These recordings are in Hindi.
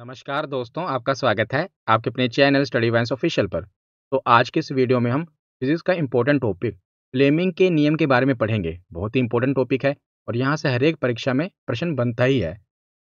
नमस्कार दोस्तों आपका स्वागत है आपके अपने चैनल स्टडी वाइंस ऑफिशियल पर तो आज के इस वीडियो में हम फिजिक्स का इम्पोर्टेंट टॉपिक फ्लेमिंग के नियम के बारे में पढ़ेंगे बहुत ही इंपॉर्टेंट टॉपिक है और यहाँ से हर एक परीक्षा में प्रश्न बनता ही है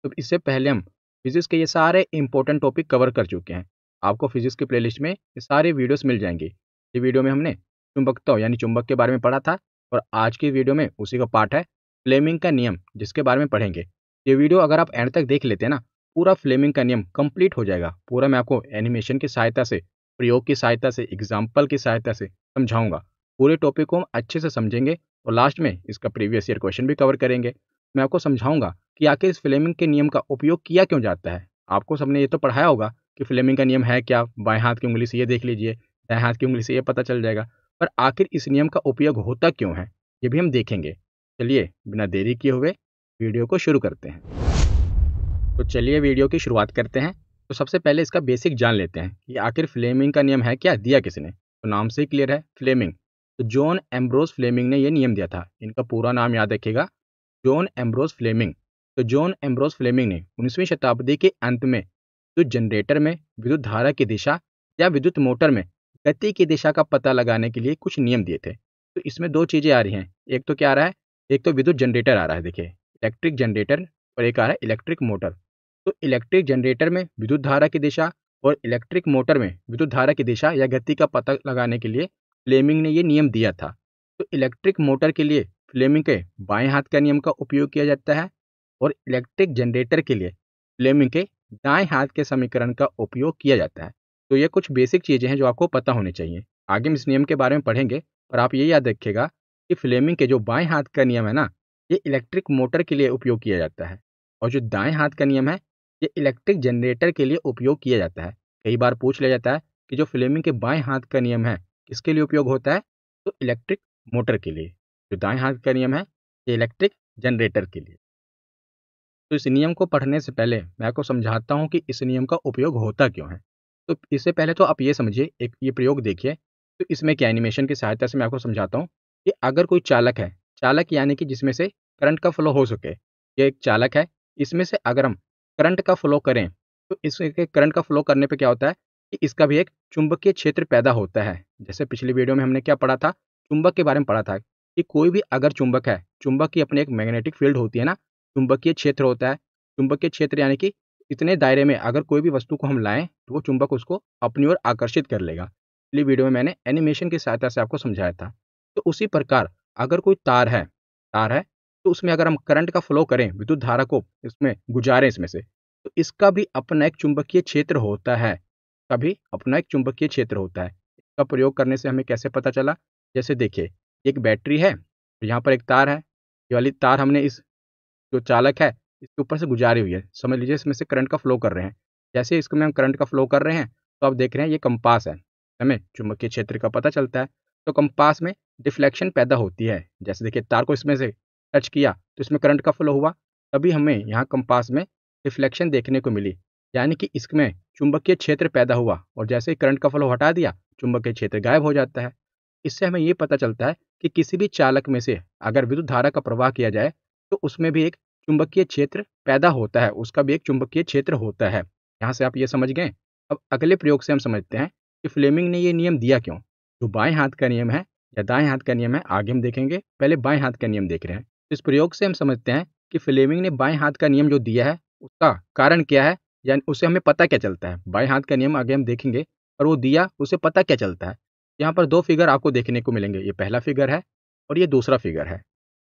तो इससे पहले हम फिजिक्स के ये सारे इंपॉर्टेंट टॉपिक कवर कर चुके हैं आपको फिजिक्स की प्लेलिस्ट में ये सारे वीडियोज़ मिल जाएंगे ये वीडियो में हमने चुंबकत्व यानी चुंबक के बारे में पढ़ा था और आज की वीडियो में उसी का पार्ट है फ्लेमिंग का नियम जिसके बारे में पढ़ेंगे ये वीडियो अगर आप एंड तक देख लेते हैं ना पूरा फ्लेमिंग का नियम कंप्लीट हो जाएगा पूरा मैं आपको एनिमेशन की सहायता से प्रयोग की सहायता से एग्जाम्पल की सहायता से समझाऊंगा पूरे टॉपिक को हम अच्छे से समझेंगे और लास्ट में इसका प्रीवियस ईयर क्वेश्चन भी कवर करेंगे मैं आपको समझाऊंगा कि आखिर इस फ्लेमिंग के नियम का उपयोग किया क्यों जाता है आपको सबने ये तो पढ़ाया होगा कि फ्लेमिंग का नियम है क्या बाएं हाथ की उंगली से ये देख लीजिए दाएं हाथ की उंगली से ये पता चल जाएगा पर आखिर इस नियम का उपयोग होता क्यों है ये भी हम देखेंगे चलिए बिना देरी किए हुए वीडियो को शुरू करते हैं तो चलिए वीडियो की शुरुआत करते हैं तो सबसे पहले इसका बेसिक जान लेते हैं कि आखिर फ्लेमिंग का नियम है क्या दिया किसी ने तो नाम से ही क्लियर है फ्लेमिंग तो जॉन एम्ब्रोस फ्लेमिंग ने यह नियम दिया था इनका पूरा नाम याद रखेगा जॉन एम्ब्रोस फ्लेमिंग तो जॉन एम्ब्रोस फ्लेमिंग ने उन्नीसवीं शताब्दी के अंत में विद्युत जनरेटर में विद्युत धारा की दिशा या विद्युत मोटर में गति की दिशा का पता लगाने के लिए कुछ नियम दिए थे तो इसमें दो चीज़ें आ रही हैं एक तो क्या आ रहा है एक तो विद्युत जनरेटर आ रहा है देखिए इलेक्ट्रिक जनरेटर और एक आ रहा है इलेक्ट्रिक मोटर तो इलेक्ट्रिक जनरेटर में विद्युत धारा की दिशा और इलेक्ट्रिक मोटर में विद्युत धारा की दिशा या गति का पता लगाने के लिए फ्लेमिंग ने ये नियम दिया था तो इलेक्ट्रिक मोटर के लिए फ्लेमिंग के बाएं हाथ का नियम का उपयोग किया जाता है और इलेक्ट्रिक जनरेटर के लिए फ्लेमिंग के दाएं हाथ के समीकरण का उपयोग किया जाता है तो ये कुछ बेसिक चीज़ें हैं जो आपको पता होनी चाहिए आगे हम इस नियम के बारे में पढ़ेंगे और आप ये याद रखिएगा कि फ्लेमिंग के जो बाएं हाथ का नियम है ना ये इलेक्ट्रिक मोटर के लिए उपयोग किया जाता है और जो दाएं हाथ का नियम है ये इलेक्ट्रिक जनरेटर के लिए उपयोग किया जाता है कई बार पूछ लिया जाता है कि जो फ्लेमिंग के बाएं हाथ का नियम है किसके लिए उपयोग होता है तो इलेक्ट्रिक मोटर के लिए जो दाएं हाथ का नियम है ये इलेक्ट्रिक जनरेटर के लिए तो इस नियम को पढ़ने से पहले मैं आपको समझाता हूँ कि इस नियम का उपयोग होता क्यों है तो इससे पहले तो आप ये समझिए एक ये प्रयोग देखिए तो इसमें क्या एनिमेशन की सहायता से मैं आपको समझाता हूँ कि अगर कोई चालक है चालक यानी कि जिसमें से करंट का फ्लो हो सके ये एक चालक है इसमें से अगर हम करंट का फ्लो करें तो इसके करंट का फ्लो करने पे क्या होता है कि इसका भी एक चुंबकीय क्षेत्र पैदा होता है जैसे पिछली वीडियो में हमने क्या पढ़ा था चुंबक के बारे में पढ़ा था कि कोई भी अगर चुंबक है चुंबक की अपनी एक मैग्नेटिक फील्ड होती है ना चुंबकीय क्षेत्र होता है चुंबकीय क्षेत्र यानी कि इतने दायरे में अगर कोई भी वस्तु को हम लाएं तो वो चुंबक उसको अपनी ओर आकर्षित कर लेगा पिछली वीडियो में मैंने एनिमेशन की सहायता से आपको समझाया था तो उसी प्रकार अगर कोई तार है तार है तो उसमें अगर हम करंट का फ्लो करें विद्युत धारा को इसमें गुजारें इसमें से तो इसका भी अपना एक चुंबकीय क्षेत्र होता है कभी अपना एक चुंबकीय क्षेत्र होता है इसका प्रयोग करने से हमें कैसे पता चला जैसे देखिए एक बैटरी है यहाँ पर एक तार है ये वाली तार हमने इस जो चालक है इसके ऊपर से गुजारी हुई है समझ लीजिए इसमें से करंट का फ्लो कर रहे हैं जैसे इसमें हम करंट का फ्लो कर रहे हैं तो आप देख रहे हैं ये कंपास है हमें चुंबकीय क्षेत्र का पता चलता है तो कंपास में डिफ्लेक्शन पैदा होती है जैसे देखिए तार को इसमें से टच किया तो इसमें करंट का फ्लो हुआ तभी हमें यहाँ कंपास में रिफ्लेक्शन देखने को मिली यानी कि इसमें चुंबकीय क्षेत्र पैदा हुआ और जैसे ही करंट का फ्लो हटा दिया चुंबकीय क्षेत्र गायब हो जाता है इससे हमें ये पता चलता है कि किसी भी चालक में से अगर विद्युत धारा का प्रवाह किया जाए तो उसमें भी एक चुंबकीय क्षेत्र पैदा होता है उसका भी एक चुंबकीय क्षेत्र होता है यहाँ से आप ये समझ गए अब अगले प्रयोग से हम समझते हैं कि फ्लेमिंग ने ये नियम दिया क्यों जो बाएं हाथ का नियम है या दाएं हाथ का नियम है आगे हम देखेंगे पहले बाएं हाथ का नियम देख रहे हैं इस प्रयोग से हम समझते हैं कि फ्लेमिंग ने बाएं हाथ का नियम जो दिया है उसका कारण क्या है यानी उसे हमें पता क्या चलता है बाएं हाथ का नियम आगे हम देखेंगे और वो दिया उसे पता क्या चलता है यहाँ पर दो फिगर आपको देखने को मिलेंगे ये पहला फिगर है और ये दूसरा फिगर है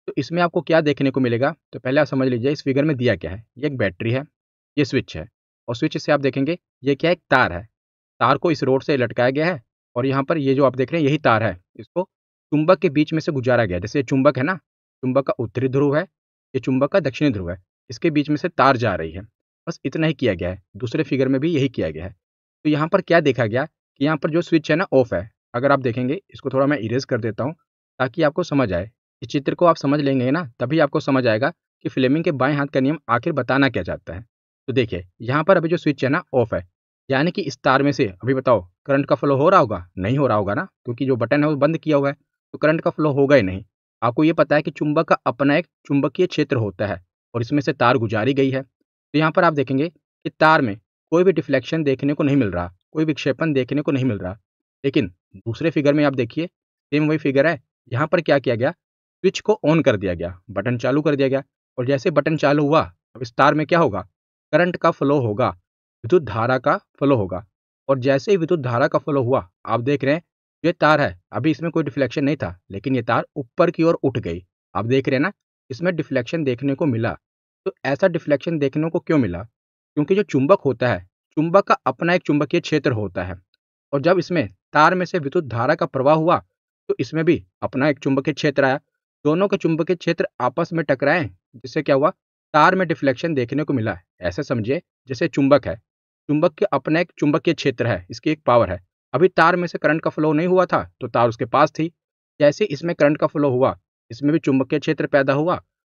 तो इसमें आपको क्या देखने को मिलेगा तो पहले आप समझ लीजिए इस फिगर में दिया क्या है ये एक बैटरी है ये स्विच है और स्विच से आप देखेंगे ये क्या एक तार है तार को इस रोड से लटकाया गया है और यहाँ पर ये जो आप देख रहे हैं यही तार है इसको चुंबक के बीच में से गुजारा गया जैसे चुंबक है ना चुंबक का उत्तरी ध्रुव है ये चुंबक का दक्षिणी ध्रुव है इसके बीच में से तार जा रही है बस इतना ही किया गया है दूसरे फिगर में भी यही किया गया है तो यहाँ पर क्या देखा गया कि यहाँ पर जो स्विच है ना ऑफ है अगर आप देखेंगे इसको थोड़ा मैं इरेज कर देता हूँ ताकि आपको समझ आए इस चित्र को आप समझ लेंगे ना तभी आपको समझ आएगा कि फ्लेमिंग के बाएं हाथ का नियम आखिर बताना क्या चाहता है तो देखिए यहाँ पर अभी जो स्विच है ना ऑफ है यानी कि इस तार में से अभी बताओ करंट का फ्लो हो रहा होगा नहीं हो रहा होगा ना क्योंकि जो बटन है वो बंद किया हुआ है तो करंट का फ्लो होगा ही नहीं आपको ये पता है कि चुंबक का अपना एक चुंबकीय क्षेत्र होता है और इसमें से तार गुजारी गई है तो यहाँ पर आप देखेंगे कि तार में कोई भी डिफ्लेक्शन देखने को नहीं मिल रहा कोई विक्षेपण देखने को नहीं मिल रहा लेकिन दूसरे फिगर में आप देखिए सेम वही फिगर है यहाँ पर क्या किया गया स्विच को ऑन कर दिया गया बटन चालू कर दिया गया और जैसे बटन चालू हुआ अब इस तार में क्या होगा करंट का फ्लो होगा विद्युत धारा का फ्लो होगा और जैसे ही विद्युत धारा का फ्लो हुआ आप देख रहे हैं ये तार है अभी इसमें कोई डिफ्लेक्शन नहीं था लेकिन ये तार ऊपर की ओर उठ गई आप देख रहे हैं ना इसमें डिफ्लेक्शन देखने को मिला तो ऐसा डिफ्लेक्शन देखने को क्यों मिला क्योंकि जो चुंबक होता है चुंबक का अपना एक चुंबकीय क्षेत्र होता है और जब इसमें तार में से विद्युत धारा का प्रवाह हुआ तो इसमें भी अपना एक चुंबकीय क्षेत्र आया दोनों के चुंबकीय क्षेत्र आपस में टकराए जिससे क्या हुआ तार में डिफ्लेक्शन देखने को मिला ऐसे समझिए जैसे चुंबक है चुंबक के अपना एक चुंबकीय क्षेत्र है इसकी एक पावर है अभी तार में से करंट का फ्लो नहीं हुआ था तो तार उसके पास थी जैसे इसमें करंट का फ्लो हुआ इसमें भी चुंबकीय क्षेत्र पैदा हुआ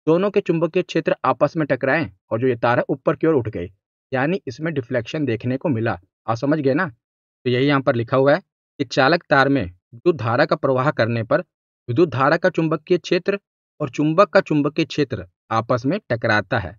दोनों के चुंबकीय क्षेत्र आपस में टकराए और जो ये तार है ऊपर की ओर उठ गई यानी इसमें डिफ्लेक्शन देखने को मिला आप समझ गए ना तो यही यहाँ पर लिखा हुआ है कि चालक तार में विद्युत धारा का प्रवाह करने पर विद्युत धारा का चुंबकीय क्षेत्र और चुंबक का चुंबकीय क्षेत्र आपस में टकराता है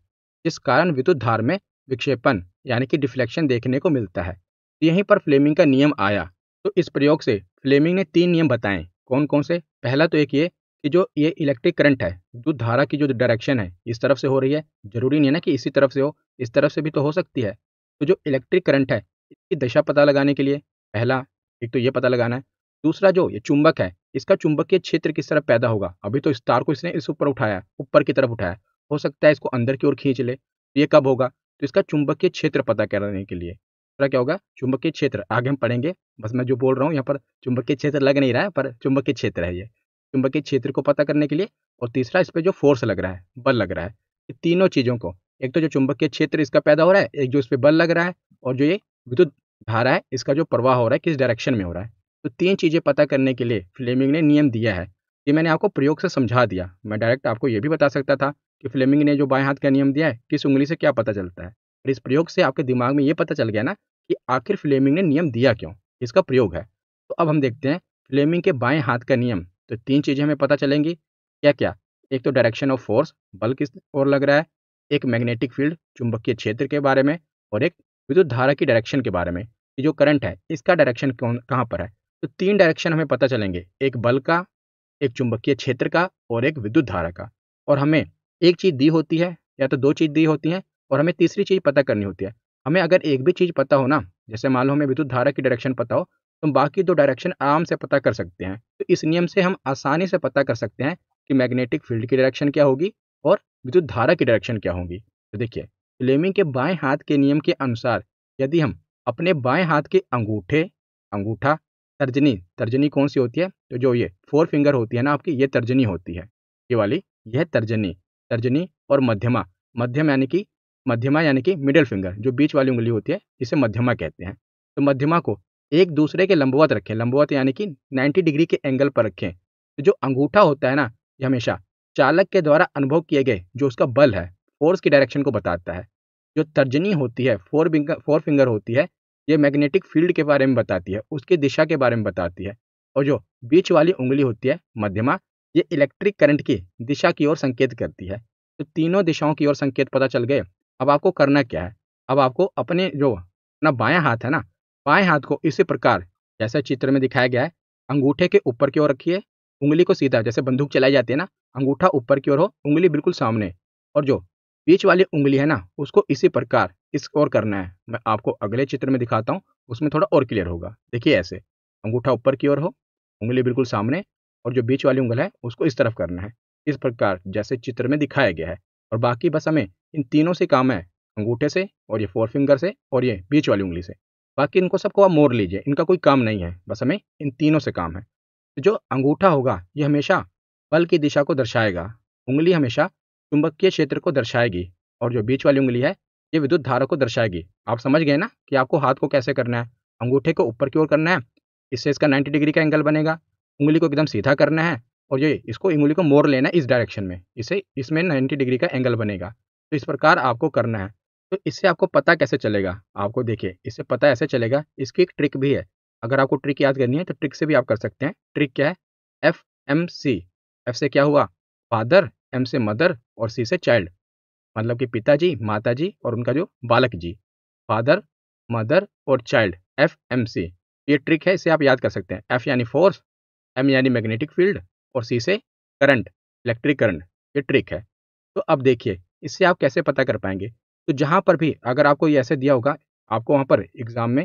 जिस कारण विद्युत धार में विक्षेपण यानी कि डिफ्लेक्शन देखने को मिलता है यहीं पर फ्लेमिंग का नियम आया तो इस प्रयोग से फ्लेमिंग ने तीन नियम बताए कौन कौन से पहला तो एक ये कि जो ये इलेक्ट्रिक करंट है जो धारा की जो डायरेक्शन है इस तरफ से हो रही है जरूरी नहीं है ना कि इसी तरफ से हो इस तरफ से भी तो हो सकती है तो जो इलेक्ट्रिक करंट है इसकी दशा पता लगाने के लिए पहला एक तो ये पता लगाना है दूसरा जो ये चुंबक है इसका चुंबकीय क्षेत्र किस तरह पैदा होगा अभी तो इस तार को इसने इस ऊपर उठाया ऊपर की तरफ उठाया हो सकता है इसको अंदर की ओर खींच ले तो ये कब होगा तो इसका चुंबकीय क्षेत्र पता करने के लिए दूसरा क्या होगा चुंबकीय क्षेत्र आगे हम पढ़ेंगे बस मैं जो बोल रहा हूँ यहाँ पर चुंबकीय क्षेत्र लग नहीं रहा है पर चुंबकीय क्षेत्र है ये चुंबकीय क्षेत्र को पता करने के लिए और तीसरा इस पर जो फोर्स लग रहा है बल लग रहा है ये तीनों चीज़ों को एक तो जो चुंबकीय क्षेत्र इसका पैदा हो रहा है एक जो इस पर बल लग रहा है और जो ये विद्युत धारा है इसका जो प्रवाह हो रहा है किस डायरेक्शन में हो रहा है तो तीन चीज़ें पता करने के लिए फ्लेमिंग ने नियम दिया है ये मैंने आपको प्रयोग से समझा दिया मैं डायरेक्ट आपको ये भी बता सकता था कि फ्लेमिंग ने जो बाएँ हाथ का नियम दिया है किस उंगली से क्या पता चलता है और इस प्रयोग से आपके दिमाग में ये पता चल गया ना कि आखिर फ्लेमिंग ने नियम दिया क्यों इसका प्रयोग है तो अब हम देखते हैं फ्लेमिंग के बाएं हाथ का नियम तो तीन चीज़ें हमें पता चलेंगी क्या क्या एक तो डायरेक्शन ऑफ फोर्स बल किस ओर लग रहा है एक मैग्नेटिक फील्ड चुंबकीय क्षेत्र के बारे में और एक विद्युत धारा की डायरेक्शन के बारे में जो करंट है इसका डायरेक्शन कौन कहाँ पर है तो तीन डायरेक्शन हमें पता चलेंगे एक बल का एक चुंबकीय क्षेत्र का और एक विद्युत धारा का और हमें एक चीज़ दी होती है या तो दो चीज़ दी होती हैं और हमें तीसरी चीज़ पता करनी होती है हमें अगर एक भी चीज़ पता हो ना जैसे मान लो हमें विद्युत धारा की डायरेक्शन पता हो तो हम बाकी दो डायरेक्शन आराम से पता कर सकते हैं तो इस नियम से हम आसानी से पता कर सकते हैं कि मैग्नेटिक फील्ड की डायरेक्शन क्या होगी और विद्युत धारा की डायरेक्शन क्या होगी तो देखिए फ्लेमिंग के बाएं हाथ के नियम के अनुसार यदि हम अपने बाएं हाथ के अंगूठे अंगूठा तर्जनी तर्जनी कौन सी होती है तो जो ये फोर फिंगर होती है ना आपकी ये तर्जनी होती है ये वाली यह तर्जनी तर्जनी और मध्यमा मध्यम यानी कि मध्यमा यानी कि मिडिल फिंगर जो बीच वाली उंगली होती है इसे मध्यमा कहते हैं तो मध्यमा को एक दूसरे के लंबवत रखें लंबवत यानी कि 90 डिग्री के एंगल पर रखें तो जो अंगूठा होता है ना ये हमेशा चालक के द्वारा अनुभव किए गए जो उसका बल है फोर्स की डायरेक्शन को बताता है जो तर्जनी होती है फोर फोर फिंगर होती है ये मैग्नेटिक फील्ड के बारे में बताती है उसकी दिशा के बारे में बताती है और जो बीच वाली उंगली होती है मध्यमा ये इलेक्ट्रिक करंट की दिशा की ओर संकेत करती है तो तीनों दिशाओं की ओर संकेत पता चल गए अब आपको करना क्या है अब आपको अपने जो अपना बाया हाथ है ना बाएं हाथ को इसी प्रकार जैसे चित्र में दिखाया गया है अंगूठे के ऊपर की ओर रखिए उंगली को सीधा जैसे बंदूक चलाई जाती है ना अंगूठा ऊपर की ओर हो उंगली बिल्कुल सामने और जो बीच वाली उंगली है ना उसको इसी प्रकार इस ओर करना है मैं आपको अगले चित्र में दिखाता हूँ उसमें थोड़ा और क्लियर होगा देखिए ऐसे अंगूठा ऊपर की ओर हो उंगली बिल्कुल सामने और जो बीच वाली उंगल है उसको इस तरफ करना है इस प्रकार जैसे चित्र में दिखाया गया है और बाकी बस हमें इन तीनों से काम है अंगूठे से और ये फोर फिंगर से और ये बीच वाली उंगली से बाकी इनको सबको आप मोड़ लीजिए इनका कोई काम नहीं है बस हमें इन तीनों से काम है तो जो अंगूठा होगा ये हमेशा बल की दिशा को दर्शाएगा उंगली हमेशा चुंबकीय क्षेत्र को दर्शाएगी और जो बीच वाली उंगली है ये विद्युत धारा को दर्शाएगी आप समझ गए ना कि आपको हाथ को कैसे करना है अंगूठे को ऊपर की ओर करना है इससे इसका नाइन्टी डिग्री का एंगल बनेगा उंगली को एकदम सीधा करना है और ये इसको उंगली को मोड़ लेना है इस डायरेक्शन में इसे इसमें नाइन्टी डिग्री का एंगल बनेगा तो इस प्रकार आपको करना है तो इससे आपको पता कैसे चलेगा आपको देखिए इससे पता ऐसे चलेगा इसकी एक ट्रिक भी है अगर आपको ट्रिक याद करनी है तो ट्रिक से भी आप कर सकते हैं ट्रिक क्या है एफ एम सी एफ से क्या हुआ फादर एम से मदर और सी से चाइल्ड मतलब कि पिताजी माताजी और उनका जो बालक जी फादर मदर और चाइल्ड एफ एम सी ये ट्रिक है इसे आप याद कर सकते हैं एफ यानी फोर्स एम यानी मैग्नेटिक फील्ड और सी से करंट इलेक्ट्रिक करंट ये ट्रिक है तो अब देखिए इससे आप कैसे पता कर पाएंगे तो जहाँ पर भी अगर आपको ये ऐसे दिया होगा आपको वहाँ पर एग्जाम में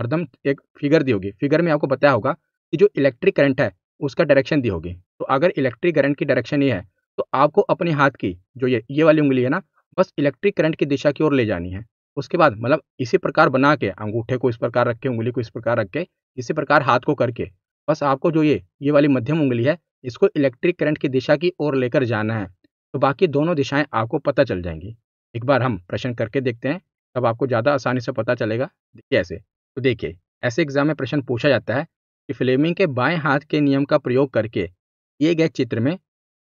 हरदम एक फिगर दी होगी फिगर में आपको बताया होगा कि जो इलेक्ट्रिक करंट है उसका डायरेक्शन दी होगी तो अगर इलेक्ट्रिक करंट की डायरेक्शन ये है तो आपको अपने हाथ की जो ये ये वाली उंगली है ना बस इलेक्ट्रिक करंट की दिशा की ओर ले जानी है उसके बाद मतलब इसी प्रकार बना के अंगूठे को इस प्रकार रख के उंगली को इस प्रकार रख के इसी प्रकार हाथ को करके बस आपको जो ये ये वाली मध्यम उंगली है इसको इलेक्ट्रिक करंट की दिशा की ओर लेकर जाना है तो बाकी दोनों दिशाएं आपको पता चल जाएंगी एक बार हम प्रश्न करके देखते हैं तब आपको ज़्यादा आसानी से पता चलेगा कैसे तो देखिए ऐसे एग्जाम में प्रश्न पूछा जाता है कि फ्लेमिंग के बाएं हाथ के नियम का प्रयोग करके दिए गए चित्र में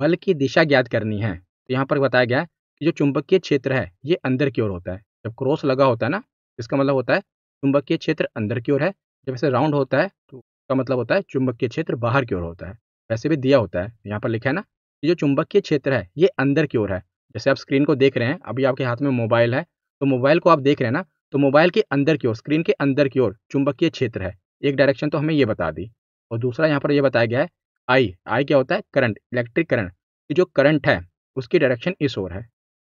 बल की दिशा ज्ञात करनी है तो यहाँ पर बताया गया है कि जो चुंबकीय क्षेत्र है ये अंदर की ओर होता है जब क्रॉस लगा होता है ना इसका मतलब होता है चुंबकीय क्षेत्र अंदर की ओर है जब ऐसे राउंड होता है तो उसका मतलब होता है चुंबकीय क्षेत्र बाहर की ओर होता है वैसे भी दिया होता है यहाँ पर लिखा है ना जो चुंबकीय क्षेत्र है ये अंदर की ओर है जैसे आप स्क्रीन को देख रहे हैं अभी आपके हाथ में मोबाइल है तो मोबाइल को आप देख रहे हैं ना तो मोबाइल के अंदर की ओर स्क्रीन के अंदर की ओर चुंबकीय क्षेत्र है एक डायरेक्शन तो हमें ये बता दी और दूसरा यहाँ पर यह बताया गया है आई आई क्या होता है करंट इलेक्ट्रिक करंट कि जो करंट है उसकी डायरेक्शन इस ओर है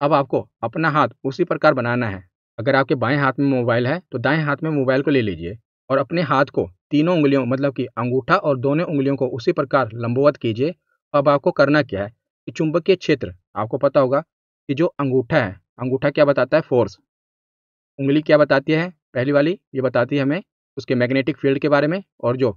अब आपको अपना हाथ उसी प्रकार बनाना है अगर आपके बाएं हाथ में मोबाइल है तो दाएं हाथ में मोबाइल को ले लीजिए और अपने हाथ को तीनों उंगलियों मतलब कि अंगूठा और दोनों उंगलियों को उसी प्रकार लंबवत कीजिए तो अब आपको करना क्या है कि चुंबकीय क्षेत्र आपको पता होगा कि जो अंगूठा है अंगूठा क्या बताता है फोर्स उंगली क्या बताती है पहली वाली ये बताती है हमें उसके मैग्नेटिक फील्ड के बारे में और जो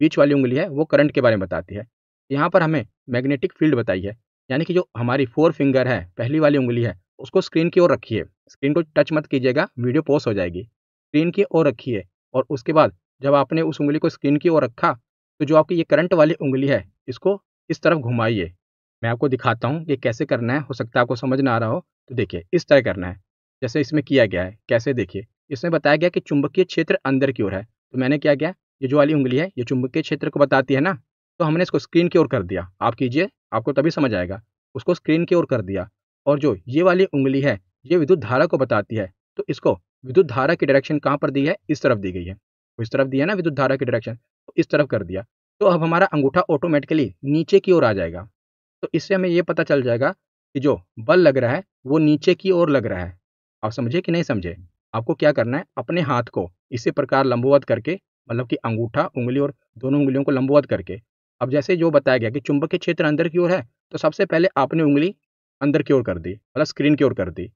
बीच वाली उंगली है वो करंट के बारे में बताती है यहाँ पर हमें मैग्नेटिक फील्ड बताई है यानी कि जो हमारी फोर फिंगर है पहली वाली उंगली है उसको स्क्रीन की ओर रखिए स्क्रीन को टच मत कीजिएगा वीडियो पोस्ट हो जाएगी स्क्रीन की ओर रखिए और उसके बाद जब आपने उस उंगली को स्क्रीन की ओर रखा तो जो आपकी ये करंट वाली उंगली है इसको इस तरफ घुमाइए मैं आपको दिखाता हूँ ये कैसे करना है हो सकता है आपको समझ ना आ रहा हो तो देखिए इस तरह करना है जैसे इसमें किया गया है कैसे देखिए इसमें बताया गया कि चुंबकीय क्षेत्र अंदर की ओर है तो मैंने क्या किया ये जो वाली उंगली है ये चुंबकीय क्षेत्र को बताती है ना तो हमने इसको स्क्रीन की ओर कर दिया आप कीजिए आपको तभी समझ आएगा उसको स्क्रीन की ओर कर दिया और जो ये वाली उंगली है ये विद्युत धारा को बताती है तो इसको विद्युत धारा की डायरेक्शन कहाँ पर दी है इस तरफ दी गई है इस तरफ दिया ना विद्युत धारा की डायरेक्शन तो इस तरफ कर दिया तो अब हमारा अंगूठा ऑटोमेटिकली नीचे की ओर आ जाएगा तो इससे हमें ये पता चल जाएगा कि जो बल लग रहा है वो नीचे की ओर लग रहा है आप समझे कि नहीं समझे आपको क्या करना है अपने हाथ को इसी प्रकार लंबवत करके मतलब कि अंगूठा उंगली और दोनों उंगलियों को लंबवत करके अब जैसे जो बताया गया कि चुंबक के क्षेत्र अंदर की ओर है तो सबसे पहले आपने उंगली अंदर की ओर कर दी मतलब स्क्रीन की ओर कर दी जो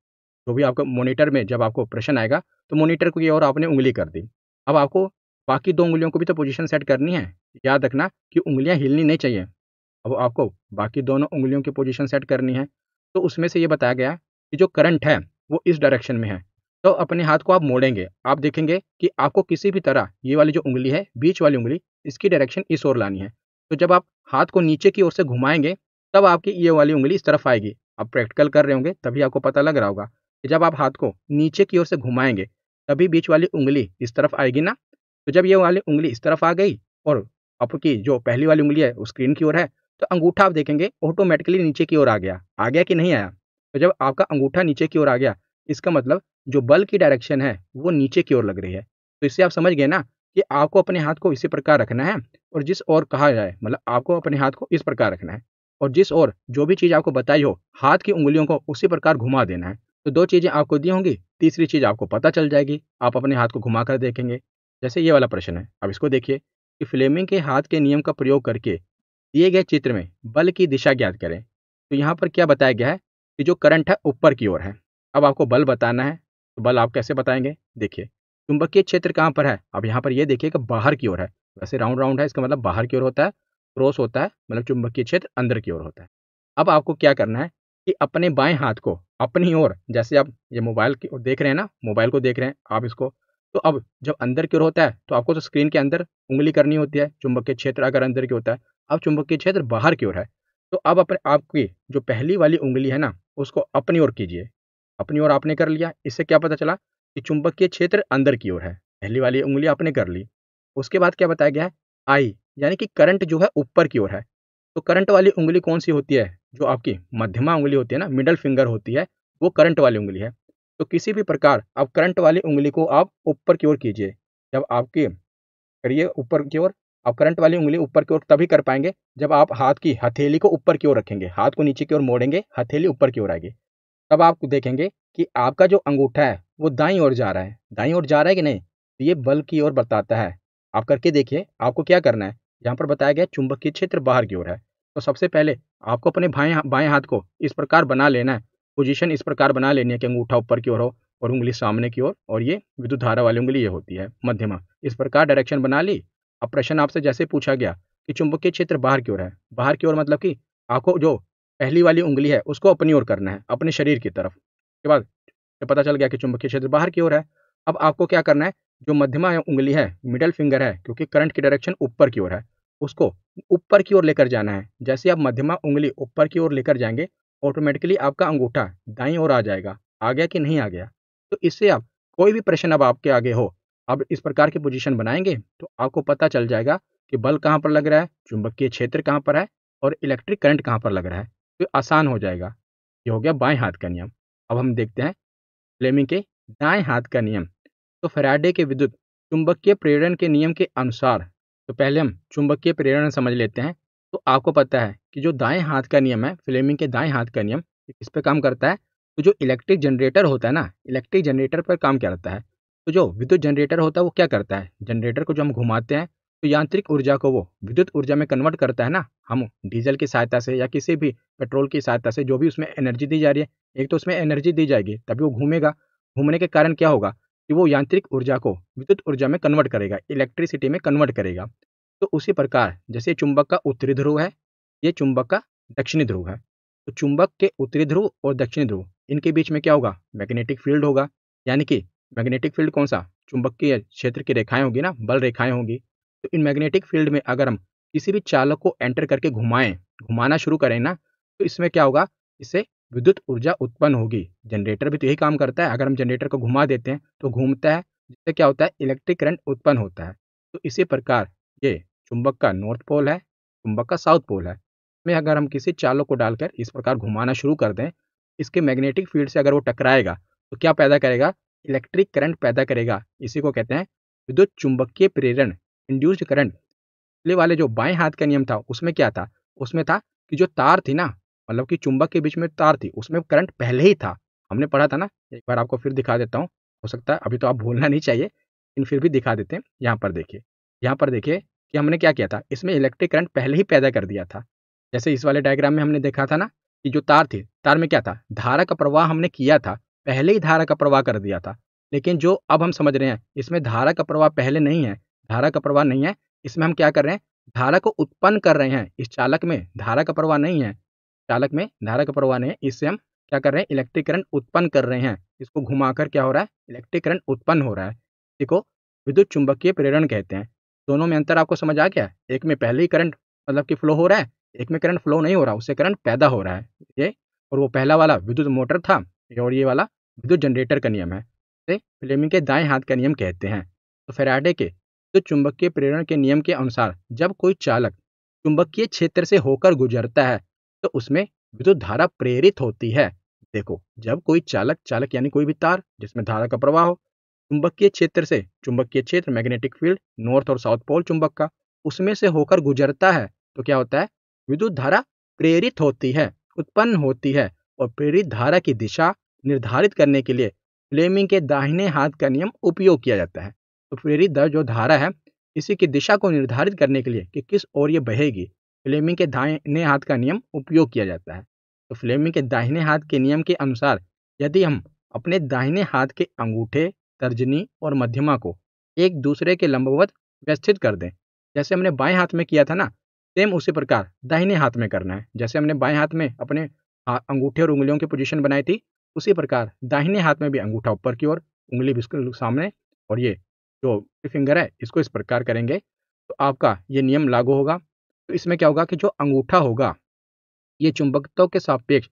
तो भी आपको मोनिटर में जब आपको प्रश्न आएगा तो मोनिटर की ओर आपने उंगली कर दी अब आपको बाकी दो उंगलियों को भी तो पोजीशन सेट करनी है याद रखना कि उंगलियां हिलनी नहीं चाहिए अब आपको बाकी दोनों उंगलियों की पोजीशन सेट करनी है तो उसमें से ये बताया गया कि जो करंट है वो इस डायरेक्शन में है तो अपने हाथ को आप मोड़ेंगे आप देखेंगे कि आपको किसी भी तरह ये वाली जो उंगली है बीच वाली उंगली इसकी डायरेक्शन इस ओर लानी है तो जब आप हाथ को नीचे की ओर से घुमाएंगे तब आपकी ये वाली उंगली इस तरफ आएगी आप प्रैक्टिकल कर रहे होंगे तभी आपको पता लग रहा होगा कि जब आप हाथ को नीचे की ओर से घुमाएंगे तभी बीच वाली उंगली इस तरफ आएगी ना तो जब ये वाली उंगली इस तरफ आ गई और आपकी जो पहली वाली उंगली है वो स्क्रीन की ओर है तो अंगूठा आप देखेंगे ऑटोमेटिकली नीचे की ओर आ गया आ गया कि नहीं आया तो जब आपका अंगूठा नीचे की ओर आ गया इसका मतलब जो बल की डायरेक्शन है वो नीचे की ओर लग रही है तो इससे आप समझ गए ना कि आपको अपने हाथ को इसी प्रकार रखना है और जिस ओर कहा जाए मतलब आपको अपने हाथ को इस प्रकार रखना है और जिस ओर जो भी चीज़ आपको बताई हो हाथ की उंगलियों को उसी प्रकार घुमा देना है तो दो चीज़ें आपको दी होंगी तीसरी चीज़ आपको पता चल जाएगी आप अपने हाथ को घुमा कर देखेंगे जैसे ये वाला प्रश्न है अब इसको देखिए कि फ्लेमिंग के हाथ के नियम का प्रयोग करके दिए गए चित्र में बल की दिशा ज्ञात करें तो यहाँ पर क्या बताया गया है कि जो करंट है ऊपर की ओर है अब आपको बल बताना है तो बल आप कैसे बताएंगे देखिए चुंबकीय क्षेत्र कहाँ पर है अब यहाँ पर ये देखिए कि बाहर की ओर है वैसे राउंड राउंड है इसका मतलब बाहर की ओर होता है क्रॉस होता है मतलब चुंबकीय क्षेत्र अंदर की ओर होता है अब आपको क्या करना है कि अपने बाएं हाथ को अपनी ओर जैसे आप ये मोबाइल की ओर देख रहे हैं ना मोबाइल को देख रहे हैं आप इसको तो अब जब अंदर की ओर होता है तो आपको तो स्क्रीन के अंदर उंगली करनी होती है के क्षेत्र अगर अंदर की होता है अब के क्षेत्र बाहर की ओर है तो अब अपने आपकी जो पहली वाली उंगली है ना उसको अपनी ओर कीजिए अपनी ओर आपने कर लिया इससे क्या पता चला कि चुंबकीय क्षेत्र अंदर की ओर है पहली वाली उंगली आपने कर ली उसके बाद क्या बताया गया है आई यानी कि करंट जो है ऊपर की ओर है तो करंट वाली उंगली कौन सी होती है जो आपकी मध्यमा उंगली होती है ना मिडल फिंगर होती है वो करंट वाली उंगली है तो किसी भी प्रकार आप करंट वाली उंगली को आप ऊपर की ओर कीजिए जब आपके करिए ऊपर की ओर आप करंट वाली उंगली ऊपर की ओर तभी कर पाएंगे जब आप हाथ की हथेली को ऊपर की ओर रखेंगे हाथ को नीचे की ओर मोड़ेंगे हथेली ऊपर की ओर आएगी तब आप देखेंगे कि आपका जो अंगूठा है वो दाई ओर जा रहा है दाई ओर जा रहा है कि नहीं तो ये बल की ओर बताता है आप करके देखिए आपको क्या करना है यहाँ पर बताया गया चुंबकीय क्षेत्र बाहर की ओर है तो सबसे पहले आपको अपने बाएं हाथ को इस प्रकार बना लेना है पोजीशन इस प्रकार बना लेनी है कि अंगूठा ऊपर की ओर हो और उंगली सामने की ओर और, और ये विद्युत धारा वाली उंगली ये होती है मध्यमा इस प्रकार डायरेक्शन बना ली अब प्रश्न आपसे जैसे पूछा गया कि चुंबकीय क्षेत्र बाहर की ओर है बाहर की ओर मतलब कि आंखों जो पहली वाली उंगली है उसको अपनी ओर करना है अपने शरीर की तरफ के बाद पता चल गया कि चुंबकीय क्षेत्र बाहर की ओर है अब आपको क्या करना है जो मध्यमा उंगली है मिडल फिंगर है क्योंकि करंट की डायरेक्शन ऊपर की ओर है उसको ऊपर की ओर लेकर जाना है जैसे आप मध्यमा उंगली ऊपर की ओर लेकर जाएंगे ऑटोमेटिकली आपका अंगूठा दाई और आ जाएगा आ गया कि नहीं आ गया तो इससे आप कोई भी प्रश्न अब आपके आगे हो अब इस प्रकार की पोजिशन बनाएंगे तो आपको पता चल जाएगा कि बल कहाँ पर लग रहा है चुंबकीय क्षेत्र कहाँ पर है और इलेक्ट्रिक करंट कहाँ पर लग रहा है तो आसान हो जाएगा ये हो गया बाएं हाथ का नियम अब हम देखते हैं फ्लेमिंग के दाएं हाथ का नियम तो फेराडे के विद्युत चुंबकीय प्रेरण के नियम के अनुसार तो पहले हम चुंबकीय प्रेरण समझ लेते हैं तो आपको पता है कि जो दाएं हाथ का नियम है फ्लेमिंग के दाएं हाथ का नियम इस पर काम करता है तो जो इलेक्ट्रिक जनरेटर होता है ना इलेक्ट्रिक जनरेटर पर काम करता है तो जो विद्युत जनरेटर होता है वो क्या करता है जनरेटर को जो हम घुमाते हैं तो यांत्रिक ऊर्जा को वो विद्युत ऊर्जा में कन्वर्ट करता है ना हम डीजल की सहायता से या किसी भी पेट्रोल की सहायता से जो भी उसमें एनर्जी दी जा रही है एक तो उसमें एनर्जी दी जाएगी तभी वो घूमेगा घूमने के कारण क्या होगा कि वो यांत्रिक ऊर्जा को विद्युत ऊर्जा में कन्वर्ट करेगा इलेक्ट्रिसिटी में कन्वर्ट करेगा तो उसी प्रकार जैसे चुंबक का उत्तरी ध्रुव है ये चुंबक का दक्षिणी ध्रुव है तो चुंबक के उत्तरी ध्रुव और दक्षिणी ध्रुव इनके बीच में क्या होगा मैग्नेटिक फील्ड होगा यानी कि मैग्नेटिक फील्ड कौन सा चुंबक के क्षेत्र की रेखाएं होगी ना बल रेखाएं होंगी तो इन मैग्नेटिक फील्ड में अगर हम किसी भी चालक को एंटर करके घुमाएं घुमाना शुरू करें ना तो इसमें क्या होगा इससे विद्युत ऊर्जा उत्पन्न होगी जनरेटर भी तो यही काम करता है अगर हम जनरेटर को घुमा देते हैं तो घूमता है जिससे क्या होता है इलेक्ट्रिक करंट उत्पन्न होता है तो इसी प्रकार ये चुंबक का नॉर्थ पोल है चुंबक का साउथ पोल है में अगर हम किसी चालक को डालकर इस प्रकार घुमाना शुरू कर दें इसके मैग्नेटिक फील्ड से अगर वो टकराएगा तो क्या पैदा करेगा इलेक्ट्रिक करंट पैदा करेगा इसी को कहते हैं विद्युत चुंबकीय प्रेरण इंड्यूस्ड करंट पिछले वाले जो बाएं हाथ का नियम था उसमें क्या था उसमें था कि जो तार थी ना मतलब कि चुंबक के बीच में तार थी उसमें करंट पहले ही था हमने पढ़ा था ना एक बार आपको फिर दिखा देता हूँ हो सकता है अभी तो आप भूलना नहीं चाहिए लेकिन फिर भी दिखा देते हैं यहाँ पर देखिए यहाँ पर देखिए कि हमने क्या किया था इसमें इलेक्ट्रिक करंट पहले ही पैदा कर दिया था जैसे इस वाले डायग्राम में हमने देखा था ना कि जो तार थे तार में क्या था धारा का प्रवाह हमने किया था पहले ही धारा का प्रवाह कर दिया था लेकिन जो अब हम समझ रहे हैं इसमें धारा का प्रवाह पहले नहीं है धारा का प्रवाह नहीं है इसमें हम क्या कर रहे हैं धारा को उत्पन्न कर रहे हैं इस चालक में धारा का प्रवाह नहीं है चालक में धारा का प्रवाह नहीं है इससे हम क्या कर रहे हैं इलेक्ट्रिक करंट उत्पन्न कर रहे हैं इसको घुमाकर क्या हो रहा है इलेक्ट्रिक करंट उत्पन्न हो रहा है देखो विद्युत चुंबकीय प्रेरण कहते हैं दोनों में अंतर आपको समझ आ गया एक में पहले ही करंट मतलब कि फ्लो हो रहा है एक में करंट फ्लो नहीं हो रहा उससे करंट पैदा हो रहा है ये और वो पहला वाला विद्युत मोटर था और ये वाला विद्युत जनरेटर का नियम है इसे फ्लेमिंग के दाएं हाथ का नियम कहते हैं तो फेराडे के तो चुंबकीय प्रेरण के नियम के अनुसार जब कोई चालक चुंबकीय क्षेत्र से होकर गुजरता है तो उसमें विद्युत धारा प्रेरित होती है देखो जब कोई चालक चालक यानी कोई भी तार जिसमें धारा का प्रवाह हो चुंबकीय क्षेत्र से चुंबकीय क्षेत्र मैग्नेटिक फील्ड नॉर्थ और साउथ पोल चुंबक का उसमें से होकर गुजरता है तो क्या होता है विद्युत धारा प्रेरित होती है उत्पन्न होती है और प्रेरित धारा की दिशा निर्धारित करने के लिए फ्लेमिंग के दाहिने हाथ का नियम उपयोग किया जाता है तो प्रेरित जो धारा है इसी की दिशा को निर्धारित करने के लिए कि किस ओर ये बहेगी फ्लेमिंग के दाहिने हाथ का नियम उपयोग किया जाता है तो फ्लेमिंग के दाहिने हाथ के नियम के अनुसार यदि हम अपने दाहिने हाथ के अंगूठे तर्जनी और मध्यमा को एक दूसरे के लंबवत व्यवस्थित कर दें जैसे हमने बाएं हाथ में किया था ना सेम उसी प्रकार दाहिने हाथ में करना है जैसे हमने बाएं हाथ में अपने अंगूठे और उंगलियों की पोजीशन बनाई थी उसी प्रकार दाहिने हाथ में भी अंगूठा ऊपर की ओर उंगली बिल्कुल सामने और ये जो फिंगर है इसको इस प्रकार करेंगे तो आपका ये नियम लागू होगा तो इसमें क्या होगा कि जो अंगूठा होगा ये चुंबकत्व के सापेक्ष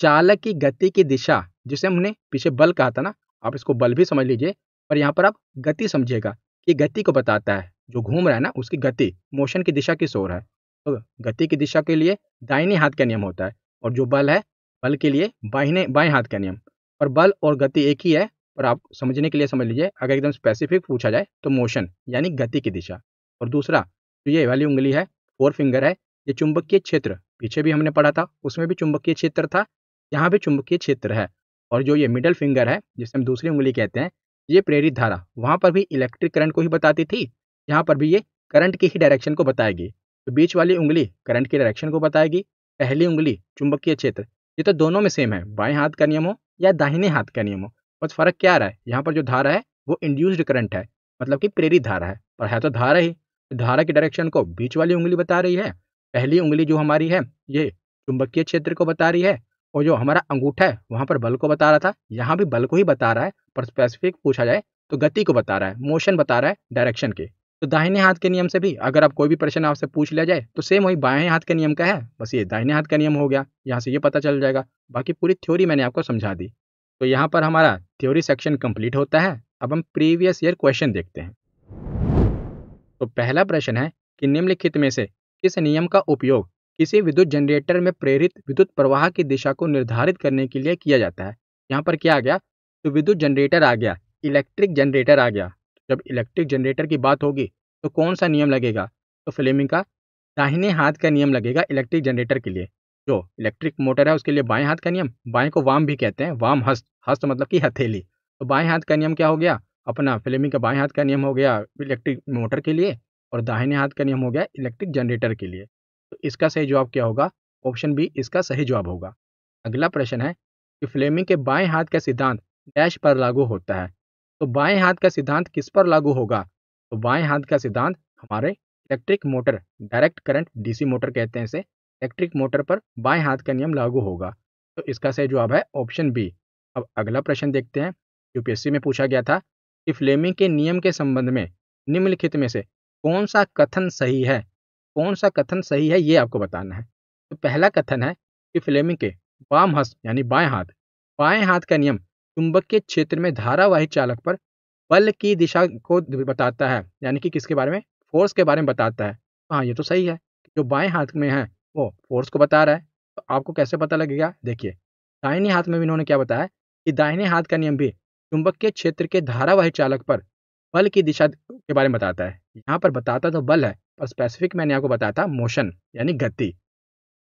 चालक की गति की दिशा जिसे हमने पीछे बल कहा था ना आप इसको बल भी समझ लीजिए पर यहाँ पर आप गति समझिएगा कि गति को बताता है जो घूम रहा है ना उसकी गति मोशन की दिशा किस ओर है तो गति की दिशा के लिए दाहिने हाथ का नियम होता है और जो बल है बल के लिए बाहिने बाएं हाथ का नियम और बल और गति एक ही है पर आप समझने के लिए समझ लीजिए अगर एकदम स्पेसिफिक पूछा जाए तो मोशन यानी गति की दिशा और दूसरा जो तो ये वाली उंगली है फोर फिंगर है ये चुंबकीय क्षेत्र पीछे भी हमने पढ़ा था उसमें भी चुंबकीय क्षेत्र था यहाँ भी चुंबकीय क्षेत्र है और जो ये मिडल फिंगर है जिसे हम दूसरी उंगली कहते हैं ये प्रेरित धारा वहाँ पर भी इलेक्ट्रिक करंट को ही बताती थी यहाँ पर भी ये करंट की ही डायरेक्शन को बताएगी तो बीच वाली उंगली करंट की डायरेक्शन को बताएगी पहली उंगली चुंबकीय क्षेत्र ये तो दोनों में सेम है बाएं हाथ का नियम हो या दाहिने हाथ का नियम हो बस फर्क क्या रहा है यहाँ पर जो धारा है वो इंड्यूस्ड करंट है मतलब कि प्रेरित धारा है पर है तो धारा ही तो धारा की डायरेक्शन को बीच वाली उंगली बता रही है पहली उंगली जो हमारी है ये चुंबकीय क्षेत्र को बता रही है और जो हमारा अंगूठा है वहां पर बल को बता रहा था यहाँ भी बल को ही बता रहा है पर स्पेसिफिक पूछा जाए तो गति को बता रहा है मोशन बता रहा है डायरेक्शन के तो दाहिने हाथ के नियम से भी अगर आप कोई भी प्रश्न आपसे पूछ लिया जाए तो सेम वही बाएं हाथ के नियम का है बस ये दाहिने हाथ का नियम हो गया यहाँ से ये पता चल जाएगा बाकी पूरी थ्योरी मैंने आपको समझा दी तो यहाँ पर हमारा थ्योरी सेक्शन कंप्लीट होता है अब हम प्रीवियस ईयर क्वेश्चन देखते हैं तो पहला प्रश्न है कि निम्नलिखित में से किस नियम का उपयोग किसी विद्युत जनरेटर में प्रेरित विद्युत प्रवाह की दिशा को निर्धारित करने के लिए किया जाता है यहाँ पर क्या आ गया तो विद्युत जनरेटर आ गया इलेक्ट्रिक जनरेटर आ गया जब इलेक्ट्रिक जनरेटर की बात होगी तो कौन सा नियम लगेगा तो फ्लेमिंग का दाहिने हाथ का नियम लगेगा इलेक्ट्रिक जनरेटर के लिए जो इलेक्ट्रिक मोटर है उसके लिए बाएं हाथ का नियम बाएं को वाम भी कहते हैं वाम हस्त हस्त मतलब कि हथेली तो बाएं हाथ का नियम क्या हो गया अपना फिल्मी का बाएं हाथ का नियम हो गया इलेक्ट्रिक मोटर के लिए और दाहिने हाथ का नियम हो गया इलेक्ट्रिक जनरेटर के लिए तो इसका सही जवाब क्या होगा ऑप्शन बी इसका सही जवाब होगा अगला प्रश्न है कि फ्लेमिंग के बाएं हाथ का सिद्धांत डैश पर लागू होता है तो बाएं हाथ का सिद्धांत किस पर लागू होगा तो बाएं हाथ का सिद्धांत हमारे electric motor direct current DC motor कहते हैं इसे इलेक्ट्रिक मोटर पर बाएं हाथ का नियम लागू होगा तो इसका सही जवाब है ऑप्शन बी अब अगला प्रश्न देखते हैं यूपीएससी में पूछा गया था कि फ्लेमिंग के नियम के संबंध में निम्नलिखित में से कौन सा कथन सही है कौन सा कथन सही है ये आपको बताना है तो पहला कथन है कि फ्लेमिंग के बाम हस्त यानी बाएं हाथ बाएं हाथ का नियम के क्षेत्र में धारावाही चालक पर बल की दिशा को बताता है यानी कि किसके बारे में फोर्स के बारे में बताता है हाँ ये तो सही है जो बाएं हाथ में है वो फोर्स को बता रहा है तो आपको कैसे पता लगेगा देखिए दाहिने हाथ में भी इन्होंने क्या बताया कि दाहिने हाथ का नियम भी के क्षेत्र के धारावाही चालक पर बल की दिशा के बारे में बताता है यहाँ पर बताता तो बल है और स्पेसिफिक मैंने आपको बताया था मोशन यानी गति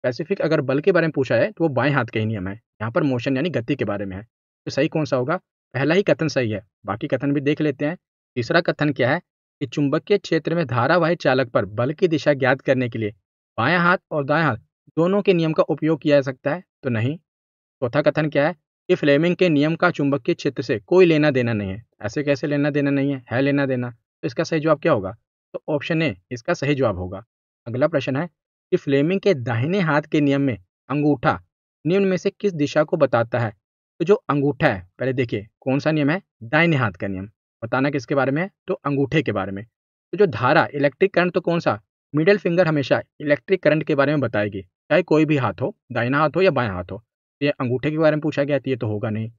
स्पेसिफिक अगर बल के बारे में पूछा है तो वो बाएं हाथ का ही नियम है यहाँ पर मोशन यानी गति के बारे में है तो सही कौन सा होगा पहला ही कथन सही है बाकी कथन भी देख लेते हैं तीसरा कथन क्या है कि चुंबकीय क्षेत्र में धारावाही चालक पर बल की दिशा ज्ञात करने के लिए बाया हाथ और दाया हाथ दोनों के नियम का उपयोग किया जा सकता है तो नहीं चौथा कथन क्या है कि फ्लेमिंग के नियम का चुंबकीय क्षेत्र से कोई लेना देना नहीं है ऐसे कैसे लेना देना नहीं है है लेना देना तो इसका सही जवाब क्या होगा तो ऑप्शन ए इसका सही जवाब होगा अगला प्रश्न है कि फ्लेमिंग के दाहिने हाथ के नियम में अंगूठा निम्न में से किस दिशा को बताता है तो जो अंगूठा है पहले देखिए कौन सा नियम है दाहिने हाथ का नियम बताना किसके बारे में तो अंगूठे के बारे में तो जो धारा इलेक्ट्रिक करंट तो कौन सा मिडल फिंगर हमेशा इलेक्ट्रिक करंट के बारे में बताएगी चाहे कोई भी हाथ हो दाहिना हाथ हो या बाया हाथ हो तो ये अंगूठे के बारे में पूछा गया तो ये तो होगा नहीं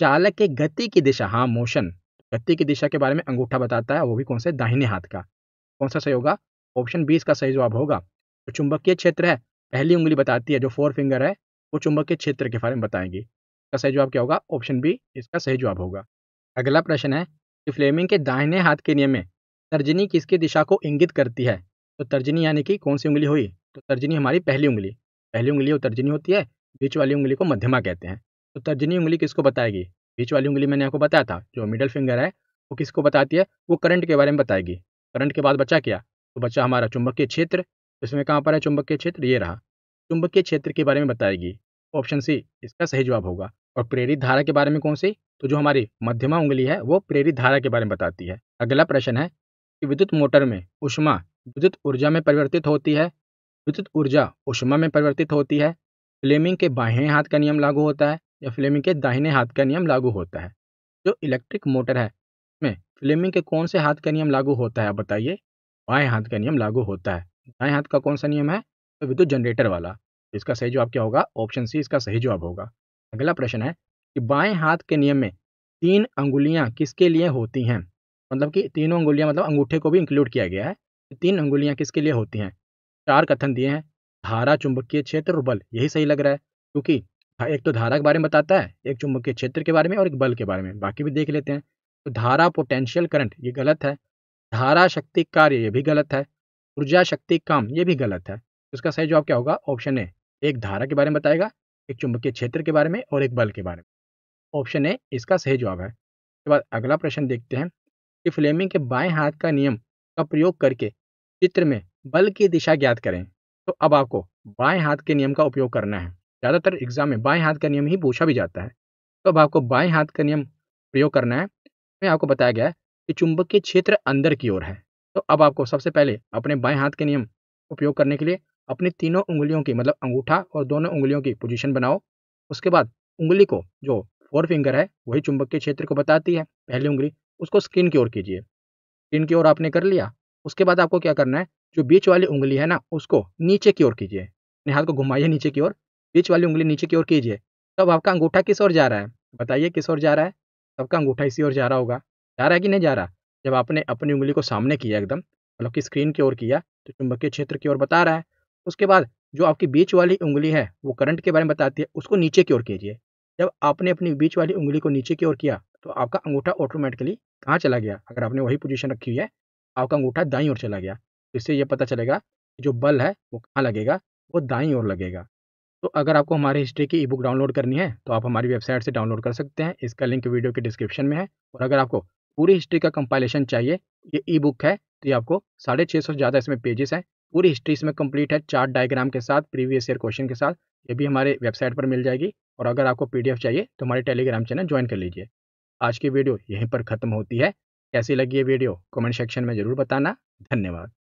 चालक के गति की दिशा हाँ मोशन व्यक्ति की दिशा के बारे में अंगूठा बताता है वो भी कौन सा दाहिने हाथ का कौन सा सही होगा ऑप्शन बीस का सही जवाब होगा जो चुंबकीय क्षेत्र है पहली उंगली बताती है जो फोर फिंगर है वो चुंबकीय क्षेत्र के बारे में बताएंगी इसका सही जवाब क्या होगा ऑप्शन बी इसका सही जवाब होगा अगला प्रश्न है कि फ्लेमिंग के दाहिने हाथ के नियम में तर्जनी किसकी दिशा को इंगित करती है तो तर्जनी यानी कि कौन सी उंगली हुई तो तर्जनी हमारी पहली उंगली पहली उंगली वो तर्जनी होती है बीच वाली उंगली को मध्यमा कहते हैं तो तर्जनी उंगली किसको बताएगी बीच वाली उंगली मैंने आपको बताया था जो मिडल फिंगर है वो किसको बताती है वो करंट के बारे में बताएगी करंट के बाद बचा क्या तो बचा हमारा चुंबकीय क्षेत्र इसमें कहाँ पर है चुंबकीय क्षेत्र ये रहा चुंबकीय क्षेत्र के बारे में बताएगी ऑप्शन सी इसका सही जवाब होगा और प्रेरित धारा के बारे में कौन सी तो जो हमारी मध्यमा उंगली है वो प्रेरित धारा के बारे में बताती है अगला प्रश्न है कि विद्युत मोटर में उष्मा विद्युत ऊर्जा में परिवर्तित होती है विद्युत ऊर्जा उष्मा में परिवर्तित होती है फ्लेमिंग के बाहें हाथ का नियम लागू होता है या फ्लेमिंग के दाहिने हाथ का नियम लागू होता है जो इलेक्ट्रिक मोटर है में फ्लेमिंग के कौन से हाथ का नियम लागू होता है बताइए बाएं हाथ का नियम लागू होता है दाएं हाथ का कौन सा नियम है तो विद्युत जनरेटर वाला इसका सही जवाब क्या होगा ऑप्शन सी इसका सही जवाब होगा अगला प्रश्न है कि बाएं हाथ के नियम में तीन अंगुलियां किसके लिए होती हैं मतलब कि तीनों अंगुलियां मतलब अंगूठे को भी इंक्लूड किया गया है तो तीन अंगुलियां किसके लिए होती हैं चार कथन दिए हैं धारा चुंबकीय क्षेत्र और बल यही सही लग रहा है क्योंकि हाँ, एक तो धारा के बारे में बताता है एक चुंबकीय क्षेत्र के बारे में और एक बल के बारे में बाकी भी देख लेते हैं तो धारा पोटेंशियल करंट ये गलत है धारा शक्ति कार्य ये भी गलत है ऊर्जा शक्ति काम ये भी गलत है इसका सही जवाब क्या होगा ऑप्शन ए एक धारा के बारे में बताएगा एक चुंबकीय क्षेत्र के बारे में और एक बल के बारे में ऑप्शन ए इसका सही जवाब है उसके बाद अगला प्रश्न देखते हैं कि फ्लेमिंग के बाएं हाथ का नियम का प्रयोग करके चित्र में बल की दिशा ज्ञात करें तो अब आपको बाएं हाथ के नियम का उपयोग करना है ज़्यादातर एग्जाम में बाएं हाथ का नियम ही पूछा भी जाता है तो अब आपको बाएं हाथ का नियम प्रयोग करना है मैं आपको बताया गया है कि के क्षेत्र अंदर की ओर है तो अब आपको सबसे पहले अपने बाएं हाथ के नियम उपयोग करने के लिए अपनी तीनों उंगलियों की मतलब अंगूठा और दोनों उंगलियों की पोजीशन बनाओ उसके बाद उंगली को जो फोर फिंगर है वही चुंबक के क्षेत्र को बताती है पहली उंगली उसको स्किन की ओर कीजिए स्किन की ओर आपने कर लिया उसके बाद आपको क्या करना है जो बीच वाली उंगली है ना उसको नीचे की ओर कीजिए अपने हाथ को घुमाइए नीचे की ओर बीच वाली उंगली नीचे की ओर कीजिए तब आपका अंगूठा किस ओर जा रहा है बताइए किस ओर जा रहा है सबका अंगूठा इसी ओर जा रहा होगा जा रहा है कि नहीं जा रहा जब आपने अपनी उंगली को सामने किया एकदम मतलब कि स्क्रीन की ओर किया तो चुंबकीय क्षेत्र की ओर बता रहा है उसके बाद जो आपकी बीच वाली उंगली है वो करंट के बारे में बताती है उसको नीचे की ओर कीजिए जब आपने अपनी बीच वाली उंगली को नीचे की ओर किया तो आपका अंगूठा ऑटोमेटिकली कहाँ चला गया अगर आपने वही पोजीशन रखी हुई है आपका अंगूठा दाई ओर चला गया इससे यह पता चलेगा कि जो बल है वो कहाँ लगेगा वो दाई ओर लगेगा तो अगर आपको हमारी हिस्ट्री की ई बुक डाउनलोड करनी है तो आप हमारी वेबसाइट से डाउनलोड कर सकते हैं इसका लिंक वीडियो के डिस्क्रिप्शन में है और अगर आपको पूरी हिस्ट्री का कंपाइलेशन चाहिए ये ई बुक है तो ये आपको साढ़े छः सौ ज़्यादा इसमें पेजेस हैं पूरी हिस्ट्री इसमें कंप्लीट है चार्ट डायग्राम के साथ प्रीवियस ईयर क्वेश्चन के साथ ये भी हमारे वेबसाइट पर मिल जाएगी और अगर आपको पी चाहिए तो हमारे टेलीग्राम चैनल ज्वाइन कर लीजिए आज की वीडियो यहीं पर ख़त्म होती है कैसी लगी ये वीडियो कमेंट सेक्शन में ज़रूर बताना धन्यवाद